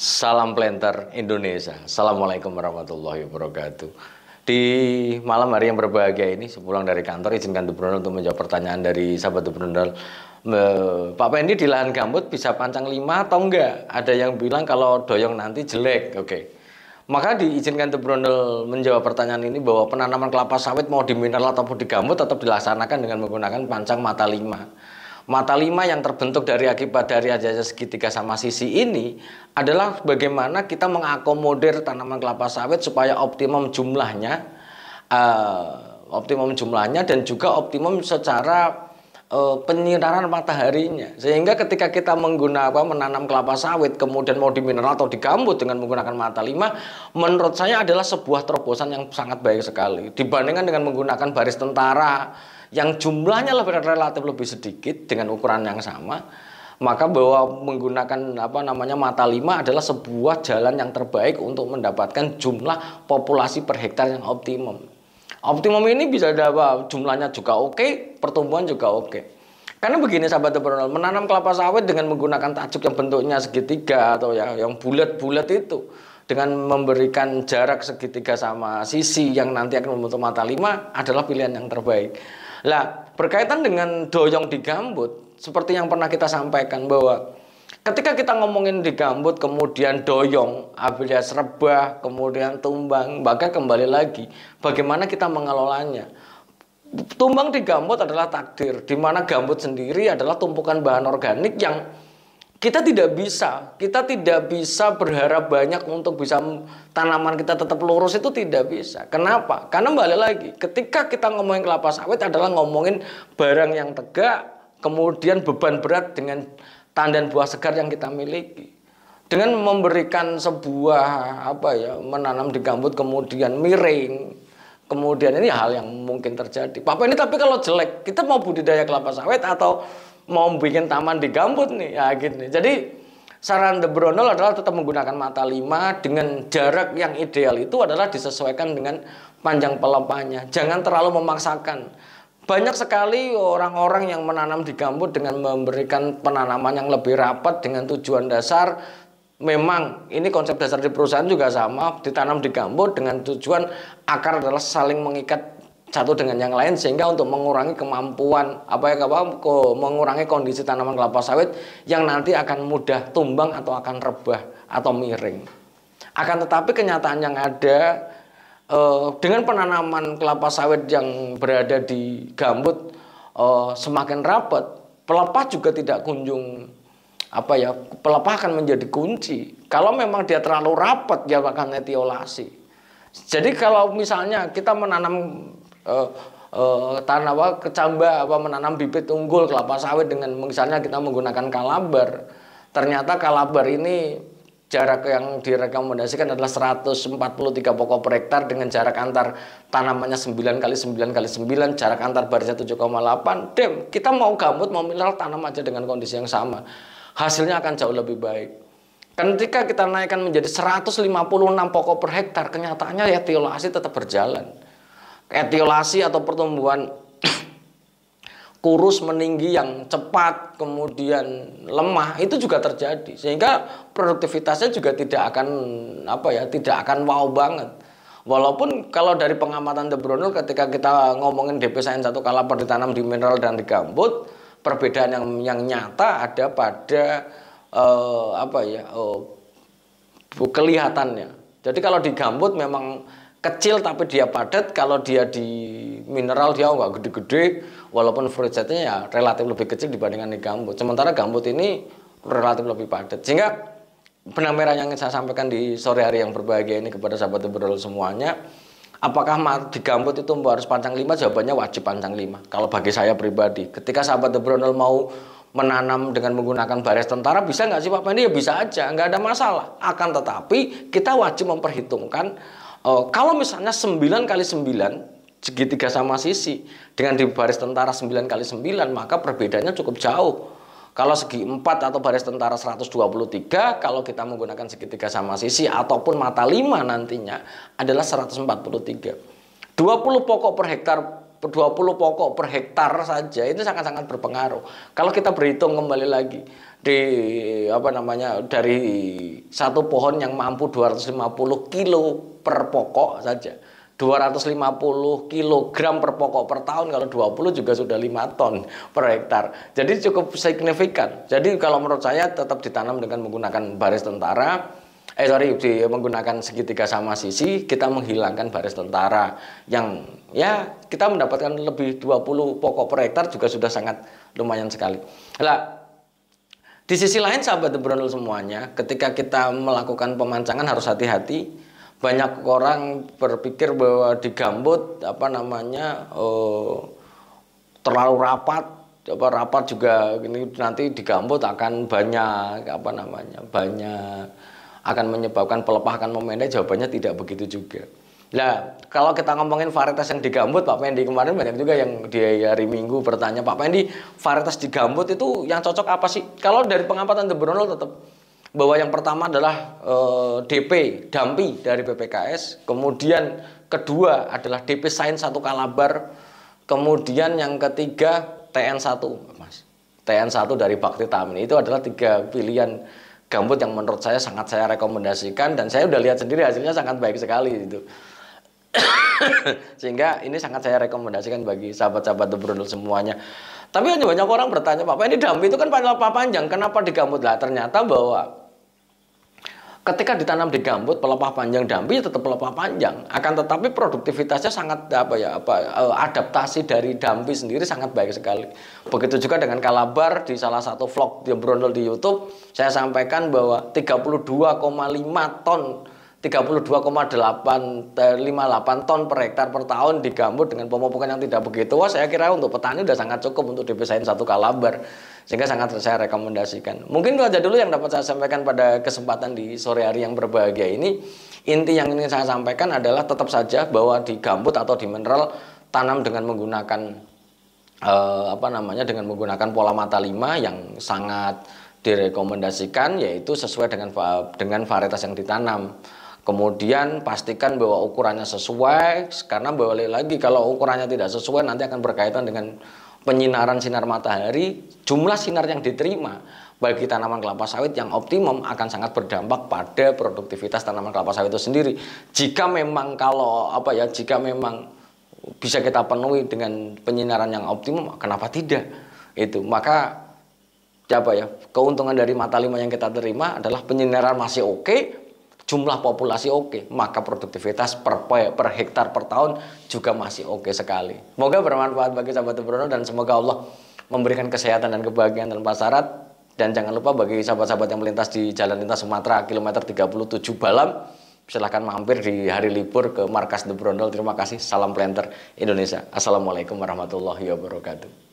Salam Planter Indonesia. Assalamualaikum warahmatullahi wabarakatuh. Di malam hari yang berbahagia ini, sepulang dari kantor, izinkan Gubernur untuk menjawab pertanyaan dari sahabat Gubernur. Pak Pendi di lahan gambut bisa pancang lima atau enggak? Ada yang bilang kalau doyong nanti jelek. Oke. Okay. Maka diizinkan Brondel menjawab pertanyaan ini bahwa penanaman kelapa sawit mau di mineral ataupun di gambut tetap dilaksanakan dengan menggunakan pancang mata lima mata lima yang terbentuk dari akibat dari ajaran segitiga sama sisi ini adalah bagaimana kita mengakomodir tanaman kelapa sawit supaya optimum jumlahnya uh, optimum jumlahnya dan juga optimum secara uh, penyinaran mataharinya sehingga ketika kita menggunakan menanam kelapa sawit kemudian mau di mineral atau digambut dengan menggunakan mata lima menurut saya adalah sebuah terobosan yang sangat baik sekali dibandingkan dengan menggunakan baris tentara yang jumlahnya lebih relatif lebih sedikit dengan ukuran yang sama, maka bahwa menggunakan apa namanya mata lima adalah sebuah jalan yang terbaik untuk mendapatkan jumlah populasi per hektar yang optimum. Optimum ini bisa ada jumlahnya juga oke, pertumbuhan juga oke. Karena begini sahabat entrepreneur, menanam kelapa sawit dengan menggunakan tajuk yang bentuknya segitiga atau yang yang bulat-bulat itu dengan memberikan jarak segitiga sama sisi yang nanti akan membentuk mata lima adalah pilihan yang terbaik. Lah, berkaitan dengan doyong di gambut, seperti yang pernah kita sampaikan bahwa ketika kita ngomongin di gambut, kemudian doyong, alias rebah, kemudian tumbang, bahkan kembali lagi, bagaimana kita mengelolanya. Tumbang di gambut adalah takdir, di mana gambut sendiri adalah tumpukan bahan organik yang kita tidak bisa, kita tidak bisa berharap banyak untuk bisa tanaman kita tetap lurus itu tidak bisa. Kenapa? Karena balik lagi, ketika kita ngomongin kelapa sawit adalah ngomongin barang yang tegak, kemudian beban berat dengan tandan buah segar yang kita miliki. Dengan memberikan sebuah apa ya, menanam di gambut kemudian miring, kemudian ini hal yang mungkin terjadi. Papa ini tapi kalau jelek, kita mau budidaya kelapa sawit atau mau bikin taman di gambut nih ya gitu jadi saran The Brunel adalah tetap menggunakan mata lima dengan jarak yang ideal itu adalah disesuaikan dengan panjang pelepahnya jangan terlalu memaksakan banyak sekali orang-orang yang menanam di gambut dengan memberikan penanaman yang lebih rapat dengan tujuan dasar memang ini konsep dasar di perusahaan juga sama ditanam di gambut dengan tujuan akar adalah saling mengikat satu dengan yang lain sehingga untuk mengurangi kemampuan apa ya apa mengurangi kondisi tanaman kelapa sawit yang nanti akan mudah tumbang atau akan rebah atau miring. Akan tetapi kenyataan yang ada eh, dengan penanaman kelapa sawit yang berada di gambut eh, semakin rapat, pelepah juga tidak kunjung apa ya pelepah akan menjadi kunci. Kalau memang dia terlalu rapat dia akan etiolasi. Jadi kalau misalnya kita menanam uh, uh, tanah apa kecamba apa menanam bibit unggul kelapa sawit dengan misalnya kita menggunakan kalabar. Ternyata kalabar ini jarak yang direkomendasikan adalah 143 pokok per hektar dengan jarak antar tanamannya 9 kali 9 kali 9 jarak antar barisnya 7,8 dem kita mau gambut mau mineral tanam aja dengan kondisi yang sama hasilnya akan jauh lebih baik ketika kita naikkan menjadi 156 pokok per hektar kenyataannya ya teolasi tetap berjalan etiolasi atau pertumbuhan kurus meninggi yang cepat kemudian lemah itu juga terjadi sehingga produktivitasnya juga tidak akan apa ya tidak akan wow banget walaupun kalau dari pengamatan De Bruno ketika kita ngomongin DP Sains satu kalaper ditanam di mineral dan di gambut perbedaan yang yang nyata ada pada uh, apa ya uh, kelihatannya jadi kalau di gambut memang kecil tapi dia padat kalau dia di mineral dia nggak gede-gede walaupun fruit setnya ya relatif lebih kecil dibandingkan di gambut sementara gambut ini relatif lebih padat sehingga benang merah yang saya sampaikan di sore hari yang berbahagia ini kepada sahabat liberal semuanya apakah di gambut itu harus panjang lima jawabannya wajib panjang lima kalau bagi saya pribadi ketika sahabat liberal mau menanam dengan menggunakan baris tentara bisa nggak sih Pak Pendi? Ya bisa aja, nggak ada masalah. Akan tetapi kita wajib memperhitungkan uh, kalau misalnya 9 kali 9 segitiga sama sisi dengan di baris tentara 9 kali 9 maka perbedaannya cukup jauh. Kalau segi 4 atau baris tentara 123, kalau kita menggunakan segitiga sama sisi ataupun mata 5 nantinya adalah 143. 20 pokok per hektar 20 pokok per hektar saja itu sangat-sangat berpengaruh. Kalau kita berhitung kembali lagi di apa namanya dari satu pohon yang mampu 250 kilo per pokok saja. 250 kg per pokok per tahun kalau 20 juga sudah 5 ton per hektar. Jadi cukup signifikan. Jadi kalau menurut saya tetap ditanam dengan menggunakan baris tentara eh sorry di, menggunakan segitiga sama sisi kita menghilangkan baris tentara yang ya kita mendapatkan lebih 20 pokok per hektar juga sudah sangat lumayan sekali. Lah di sisi lain sahabat Brunel semuanya ketika kita melakukan pemancangan harus hati-hati banyak orang berpikir bahwa di Gambut apa namanya oh, terlalu rapat apa rapat juga ini nanti di Gambut akan banyak apa namanya banyak akan menyebabkan pelepah akan memendek jawabannya tidak begitu juga Nah, kalau kita ngomongin varietas yang di gambut Pak Pendi kemarin banyak juga yang di hari Minggu bertanya, Pak Pendi, varietas di gambut itu yang cocok apa sih? Kalau dari pengamatan The Bruno tetap bahwa yang pertama adalah e, eh, DP Dampi dari PPKS, kemudian kedua adalah DP Sain satu Kalabar, kemudian yang ketiga TN1, Mas. TN1 dari Bakti Tamin. Itu adalah tiga pilihan gambut yang menurut saya sangat saya rekomendasikan dan saya udah lihat sendiri hasilnya sangat baik sekali itu. Sehingga ini sangat saya rekomendasikan bagi sahabat-sahabat The Brunel semuanya. Tapi banyak orang bertanya, Pak, ini Dampi itu kan panjang panjang, kenapa digambut? Lah ternyata bahwa ketika ditanam di gambut pelepah panjang dambi ya tetap pelepah panjang akan tetapi produktivitasnya sangat apa ya apa eh, adaptasi dari dambi sendiri sangat baik sekali begitu juga dengan kalabar di salah satu vlog yang berondol di YouTube saya sampaikan bahwa 32,5 ton 32,858 eh, ton per hektar per tahun digambut dengan pemupukan yang tidak begitu wah saya kira untuk petani sudah sangat cukup untuk dipisahin satu kalabar sehingga sangat saya rekomendasikan mungkin itu aja dulu yang dapat saya sampaikan pada kesempatan di sore hari yang berbahagia ini inti yang ingin saya sampaikan adalah tetap saja bahwa di gambut atau di mineral tanam dengan menggunakan eh, apa namanya dengan menggunakan pola mata lima yang sangat direkomendasikan yaitu sesuai dengan dengan varietas yang ditanam Kemudian pastikan bahwa ukurannya sesuai, karena boleh lagi kalau ukurannya tidak sesuai nanti akan berkaitan dengan penyinaran sinar matahari, jumlah sinar yang diterima bagi tanaman kelapa sawit yang optimum akan sangat berdampak pada produktivitas tanaman kelapa sawit itu sendiri. Jika memang kalau apa ya, jika memang bisa kita penuhi dengan penyinaran yang optimum, kenapa tidak? Itu maka ya apa ya keuntungan dari mata lima yang kita terima adalah penyinaran masih oke okay, jumlah populasi oke, okay, maka produktivitas per, per hektar per tahun juga masih oke okay sekali. Semoga bermanfaat bagi sahabat Tebrono dan semoga Allah memberikan kesehatan dan kebahagiaan tanpa syarat. Dan jangan lupa bagi sahabat-sahabat yang melintas di Jalan Lintas Sumatera kilometer 37 Balam, silahkan mampir di hari libur ke markas The Brondol. Terima kasih. Salam Planter Indonesia. Assalamualaikum warahmatullahi wabarakatuh.